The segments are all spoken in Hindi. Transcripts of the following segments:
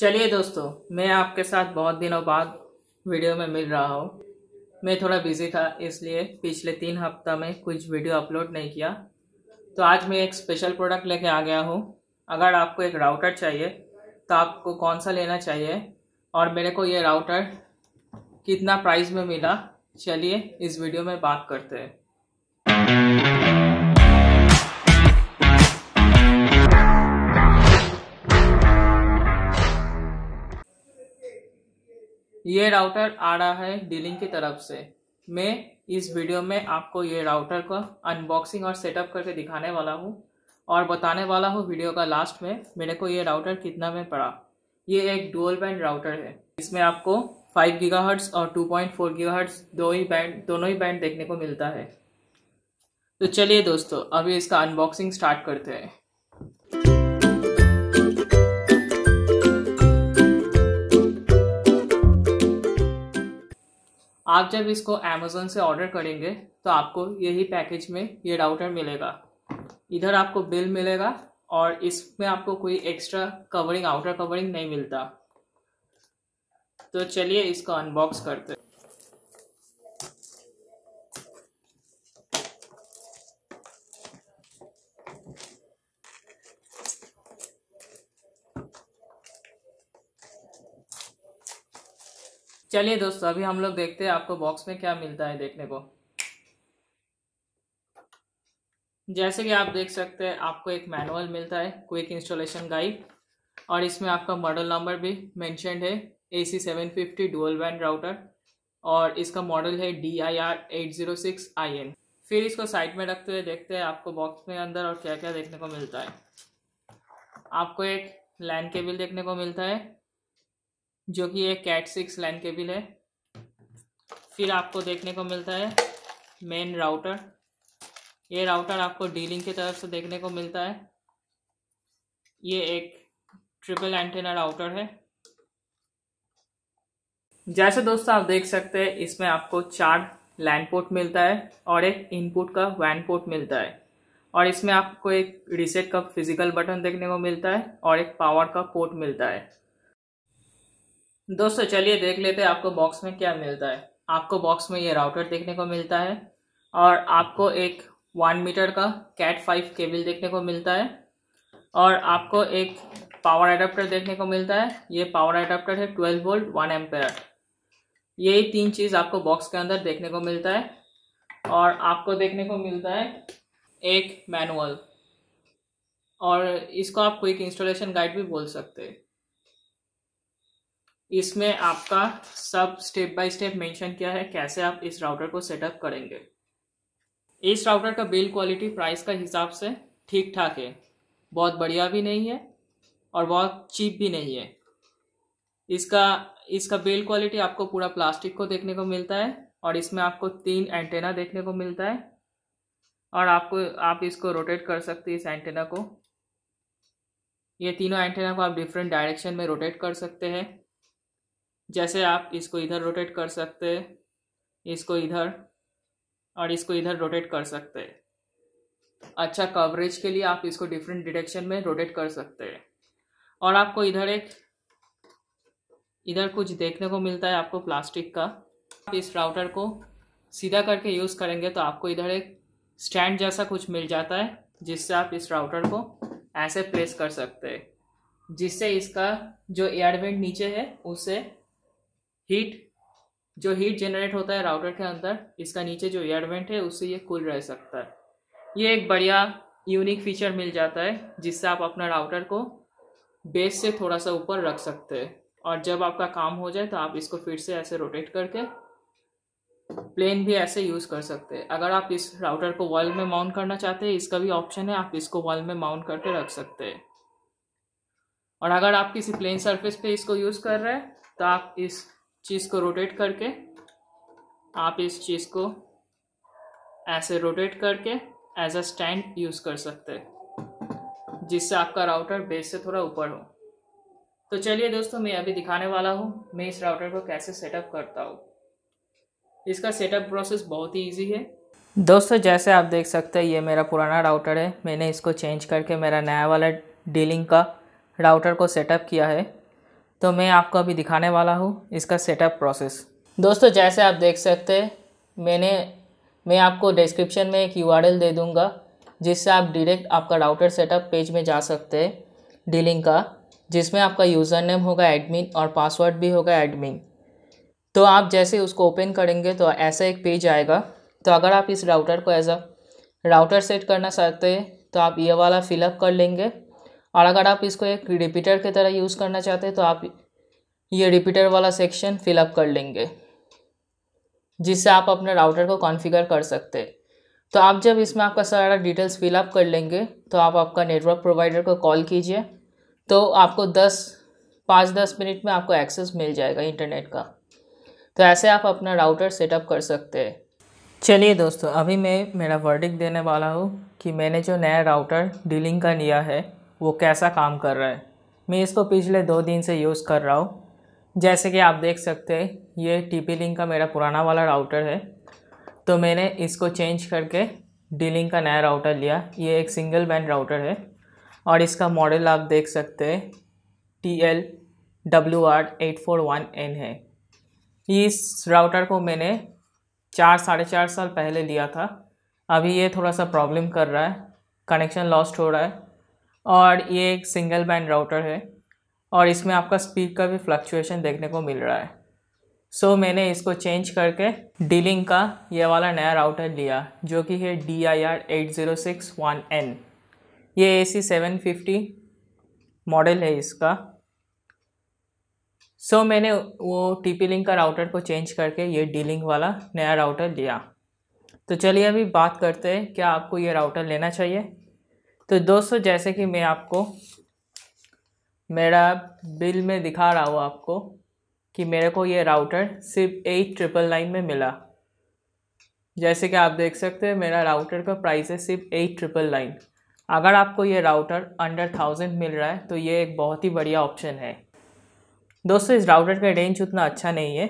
चलिए दोस्तों मैं आपके साथ बहुत दिनों बाद वीडियो में मिल रहा हूँ मैं थोड़ा बिजी था इसलिए पिछले तीन हफ्ता में कुछ वीडियो अपलोड नहीं किया तो आज मैं एक स्पेशल प्रोडक्ट लेके आ गया हूँ अगर आपको एक राउटर चाहिए तो आपको कौन सा लेना चाहिए और मेरे को ये राउटर कितना प्राइस में मिला चलिए इस वीडियो में बात करते हैं ये राउटर आ रहा है डीलिंग की तरफ से मैं इस वीडियो में आपको ये राउटर का अनबॉक्सिंग और सेटअप करके दिखाने वाला हूँ और बताने वाला हूँ वीडियो का लास्ट में मेरे को ये राउटर कितना में पड़ा ये एक डुअल बैंड राउटर है इसमें आपको 5 गीगाहर्ट्ज और 2.4 गीगाहर्ट्ज दो ही बैंड दोनों ही बैंड देखने को मिलता है तो चलिए दोस्तों अभी इसका अनबॉक्सिंग स्टार्ट करते हैं आप जब इसको अमेज़ोन से ऑर्डर करेंगे तो आपको यही पैकेज में ये राउटर मिलेगा इधर आपको बिल मिलेगा और इसमें आपको कोई एक्स्ट्रा कवरिंग आउटर कवरिंग नहीं मिलता तो चलिए इसको अनबॉक्स करते हैं चलिए दोस्तों अभी हम लोग देखते हैं आपको बॉक्स में क्या मिलता है देखने को जैसे कि आप देख सकते हैं आपको एक मैनुअल मिलता है क्विक इंस्टॉलेशन गाइड और इसमें आपका मॉडल नंबर भी मैंशन है A C seven fifty dual band router और इसका मॉडल है D I R eight zero six I N फिर इसको साइड में रखते हुए देखते हैं आपको बॉक्स में अंदर और क्या क्या देखने को मिलता है आपको एक लैंड केबल देखने को मिलता है जो कि एक कैट सिक्स लाइन केबल है फिर आपको देखने को मिलता है मेन राउटर ये राउटर आपको डीलिंग की तरफ से देखने को मिलता है ये एक ट्रिपल एंटेना राउटर है जैसे दोस्तों आप देख सकते हैं इसमें आपको चार लैंड पोर्ट मिलता है और एक इनपुट का वैन पोर्ट मिलता है और इसमें आपको एक रिसेट का फिजिकल बटन देखने को मिलता है और एक पावर का पोर्ट मिलता है दोस्तों चलिए देख लेते हैं आपको बॉक्स में क्या मिलता है आपको बॉक्स में ये राउटर देखने को मिलता है और आपको एक वन मीटर का कैट फाइव केबल देखने को मिलता है और आपको एक पावर अडाप्टर देखने को मिलता है ये पावर अडाप्टर है ट्वेल्व वोल्ट वन एम्पेयर यही तीन चीज़ आपको बॉक्स के अंदर देखने को मिलता है और आपको देखने को मिलता है एक मैनुअल और इसको आप क्विक इंस्टॉलेशन गाइड भी बोल सकते हैं इसमें आपका सब स्टेप बाय स्टेप मेंशन किया है कैसे आप इस राउटर को सेटअप करेंगे इस राउटर का बिल क्वालिटी प्राइस का हिसाब से ठीक ठाक है बहुत बढ़िया भी नहीं है और बहुत चीप भी नहीं है इसका इसका बिल क्वालिटी आपको पूरा प्लास्टिक को देखने को मिलता है और इसमें आपको तीन एंटेना देखने को मिलता है और आपको आप इसको रोटेट कर सकते हैं इस एंटेना को ये तीनों एंटेना को आप डिफरेंट डायरेक्शन में रोटेट कर सकते हैं जैसे आप इसको इधर रोटेट कर सकते इसको इधर और इसको इधर रोटेट कर सकते अच्छा कवरेज के लिए आप इसको डिफरेंट डिरेक्शन में रोटेट कर सकते हैं और आपको इधर एक इधर कुछ देखने को मिलता है आपको प्लास्टिक का आप इस राउटर को सीधा करके यूज़ करेंगे तो आपको इधर एक स्टैंड जैसा कुछ मिल जाता है जिससे आप इस राउटर को ऐसे प्लेस कर सकते हैं जिससे इसका जो एयरवेंट नीचे है उसे हीट जो हीट जनरेट होता है राउटर के अंदर इसका नीचे जो एयरवेंट है उससे ये कूल रह सकता है ये एक बढ़िया यूनिक फीचर मिल जाता है जिससे आप अपना राउटर को बेस से थोड़ा सा ऊपर रख सकते हैं और जब आपका काम हो जाए तो आप इसको फिर से ऐसे रोटेट करके प्लेन भी ऐसे यूज़ कर सकते हैं अगर आप इस राउटर को वॉल में माउंट करना चाहते हैं इसका भी ऑप्शन है आप इसको वॉल में माउंट करके रख सकते हैं और अगर आप किसी प्लेन सरफेस पे इसको यूज़ कर रहे हैं तो आप इस चीज़ को रोटेट करके आप इस चीज़ को ऐसे रोटेट करके एज अ स्टैंड यूज़ कर सकते हैं जिससे आपका राउटर बेस से थोड़ा ऊपर हो तो चलिए दोस्तों मैं अभी दिखाने वाला हूँ मैं इस राउटर को कैसे सेटअप करता हूँ इसका सेटअप प्रोसेस बहुत ही ईजी है दोस्तों जैसे आप देख सकते हैं ये मेरा पुराना राउटर है मैंने इसको चेंज करके मेरा नया वाला डीलिंग का राउटर को सेटअप किया है तो मैं आपको अभी दिखाने वाला हूँ इसका सेटअप प्रोसेस दोस्तों जैसे आप देख सकते हैं मैंने मैं आपको डिस्क्रिप्शन में एक यू दे दूँगा जिससे आप डिरेक्ट आपका राउटर सेटअप पेज में जा सकते हैं डीलिंग का जिसमें आपका यूज़र नेम होगा एडमिन और पासवर्ड भी होगा एडमिन तो आप जैसे उसको ओपन करेंगे तो ऐसा एक पेज आएगा तो अगर आप इस राउटर को एज अ राउटर सेट करना चाहते हैं तो आप ये वाला फिलअप कर लेंगे और अगर आप इसको एक रिपीटर की तरह यूज़ करना चाहते हैं तो आप ये रिपीटर वाला सेक्शन फिलअप कर लेंगे जिससे आप अपने राउटर को कॉन्फ़िगर कर सकते तो आप जब इसमें आपका सारा डिटेल्स फिलअप कर लेंगे तो आप आपका नेटवर्क प्रोवाइडर को कॉल कीजिए तो आपको दस पाँच दस मिनट में आपको एक्सेस मिल जाएगा इंटरनेट का तो ऐसे आप अपना राउटर सेटअप कर सकते हैं चलिए दोस्तों अभी मैं मेरा वर्डिक देने वाला हूँ कि मैंने जो नया राउटर डीलिंग का लिया है वो कैसा काम कर रहा है मैं इसको पिछले दो दिन से यूज़ कर रहा हूँ जैसे कि आप देख सकते हैं ये टी पी लिंक का मेरा पुराना वाला राउटर है तो मैंने इसको चेंज करके डी लिंक का नया राउटर लिया ये एक सिंगल बैंड राउटर है और इसका मॉडल आप देख सकते हैं T L W R eight four one N है इस राउटर को मैंने चार साढ़े चार साल पहले लिया था अभी ये थोड़ा सा प्रॉब्लम कर रहा है कनेक्शन लॉस्ट हो रहा है और ये एक सिंगल बैंड राउटर है और इसमें आपका स्पीड का भी फ्लक्चुएशन देखने को मिल रहा है सो so, मैंने इसको चेंज करके डीलिंग का ये वाला नया राउटर लिया जो कि है D I R eight zero six one N ये A C seven fifty model है इसका सो so, मैंने वो टी पी लिंक का राउटर को चेंज करके ये डीलिंग वाला नया राउटर लिया तो चलिए अभी बात करते हैं क्या आपको ये राउटर लेना चाहिए तो दोस्तों जैसे कि मैं आपको मेरा बिल में दिखा रहा हूँ आपको कि मेरे को ये राउटर सिर्फ एट ट्रिपल नाइन में मिला जैसे कि आप देख सकते हैं मेरा राउटर का प्राइस है सिर्फ एट ट्रिपल नाइन अगर आपको ये राउटर अंडर थाउजेंड मिल रहा है तो ये एक बहुत ही बढ़िया ऑप्शन है दोस्तों इस राउटर का रेंज उतना अच्छा नहीं है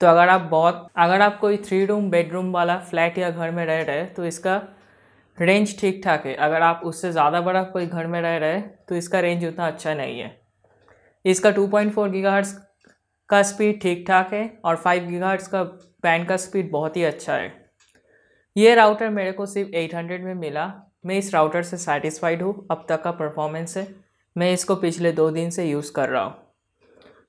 तो अगर आप बहुत अगर आप कोई थ्री रूम बेडरूम वाला फ्लैट या घर में रह रहे हैं तो इसका रेंज ठीक ठाक है अगर आप उससे ज़्यादा बड़ा कोई घर में रह रहे तो इसका रेंज उतना अच्छा नहीं है इसका 2.4 पॉइंट का स्पीड ठीक ठाक है और 5 गीगाहर्ट्ज का बैंड का स्पीड बहुत ही अच्छा है ये राउटर मेरे को सिर्फ 800 में मिला मैं इस राउटर से सेटिस्फाइड हूँ अब तक का परफॉर्मेंस है मैं इसको पिछले दो दिन से यूज़ कर रहा हूँ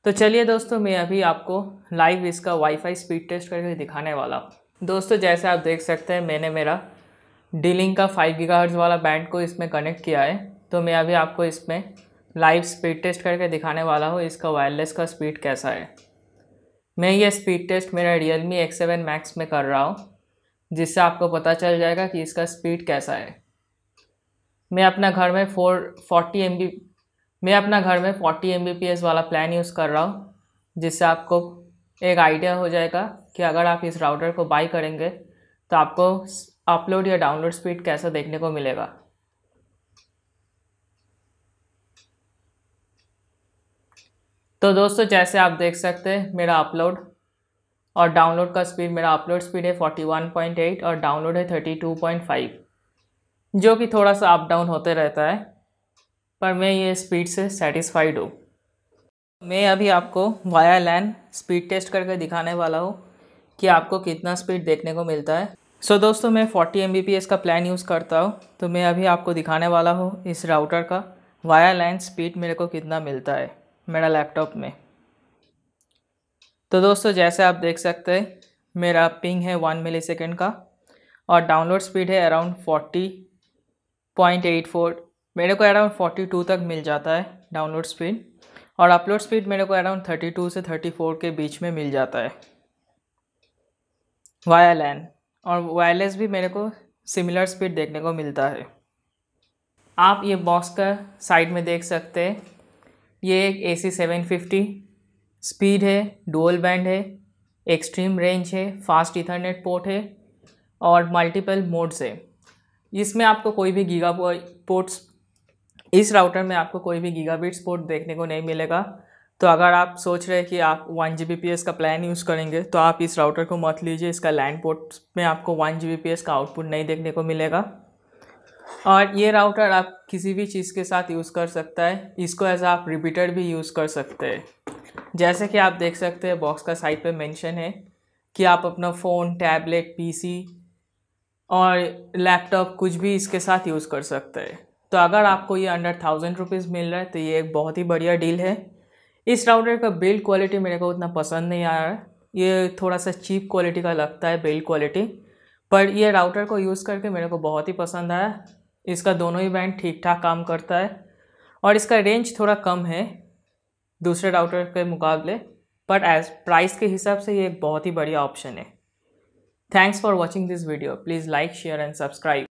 तो चलिए दोस्तों मैं अभी आपको लाइव इसका वाईफाई स्पीड टेस्ट करके दिखाने वाला हूँ दोस्तों जैसे आप देख सकते हैं मैंने मेरा डीलिंग का फाइव गीगा वाला बैंड को इसमें कनेक्ट किया है तो मैं अभी आपको इसमें लाइव स्पीड टेस्ट करके दिखाने वाला हूँ इसका वायरलेस का स्पीड कैसा है मैं ये स्पीड टेस्ट मेरा Realme X seven Max में कर रहा हूँ जिससे आपको पता चल जाएगा कि इसका स्पीड कैसा है मैं अपना घर में फोर फोर्टी एम बी मैं अपना घर में forty M B P S वाला प्लान यूज़ कर रहा हूँ जिससे आपको एक आइडिया हो जाएगा कि अगर आप इस राउटर को बाई करेंगे तो आपको अपलोड या डाउनलोड स्पीड कैसा देखने को मिलेगा तो दोस्तों जैसे आप देख सकते हैं मेरा अपलोड और डाउनलोड का स्पीड मेरा अपलोड स्पीड है 41.8 और डाउनलोड है 32.5 जो कि थोड़ा सा अप डाउन होते रहता है पर मैं ये स्पीड से सेटिस्फाइड हूँ मैं अभी आपको वाया लैन स्पीड टेस्ट करके दिखाने वाला हूँ कि आपको कितना स्पीड देखने को मिलता है सो so, दोस्तों मैं 40 एम का प्लान यूज़ करता हूँ तो मैं अभी आपको दिखाने वाला हूँ इस राउटर का वायर लाइन स्पीड मेरे को कितना मिलता है मेरा लैपटॉप में तो दोस्तों जैसे आप देख सकते हैं मेरा पिंग है वन मिली सेकेंड का और डाउनलोड स्पीड है around forty point eight four मेरे को अराउंड फोर्टी टू तक मिल जाता है डाउनलोड स्पीड और अपलोड स्पीड मेरे को अराउंड थर्टी टू से थर्टी फोर के बीच में मिल जाता है वाया लैंड और वायरलेस भी मेरे को सिमिलर स्पीड देखने को मिलता है आप ये बॉक्स का साइड में देख सकते हैं ये एक A C seven fifty speed है डोल बैंड है एक्सट्रीम रेंज है फास्ट इथरनेट पोर्ट है और मल्टीपल मोड्स है इसमें आपको कोई भी गीगा पोर्ट्स इस राउटर में आपको कोई भी गीगाबिट्स पोर्ट देखने को नहीं मिलेगा तो अगर आप सोच रहे हैं कि आप वन जी का प्लान यूज़ करेंगे तो आप इस राउटर को मत लीजिए इसका लैंड पोर्ट में आपको वन जी का आउटपुट नहीं देखने को मिलेगा और ये राउटर आप किसी भी चीज़ के साथ यूज़ कर सकता है इसको एज आप रिपीटर भी यूज़ कर सकते हैं जैसे कि आप देख सकते हैं बॉक्स का साइड पे मेंशन है कि आप अपना फ़ोन टैबलेट पीसी और लैपटॉप कुछ भी इसके साथ यूज़ कर सकते हैं तो अगर आपको ये अंडर थाउजेंड रुपीज़ मिल रहा है तो ये एक बहुत ही बढ़िया डील है इस राउटर का बिल्ड क्वालिटी मेरे को उतना पसंद नहीं आया है ये थोड़ा सा चीप क्वालिटी का लगता है बिल्ड क्वालिटी पर ये राउटर को यूज़ करके मेरे को बहुत ही पसंद आया इसका दोनों ही बैंड ठीक ठाक काम करता है और इसका रेंज थोड़ा कम है दूसरे राउटर के मुकाबले बट एज प्राइस के हिसाब से ये एक बहुत ही बढ़िया ऑप्शन है thanks for watching this video please like share and subscribe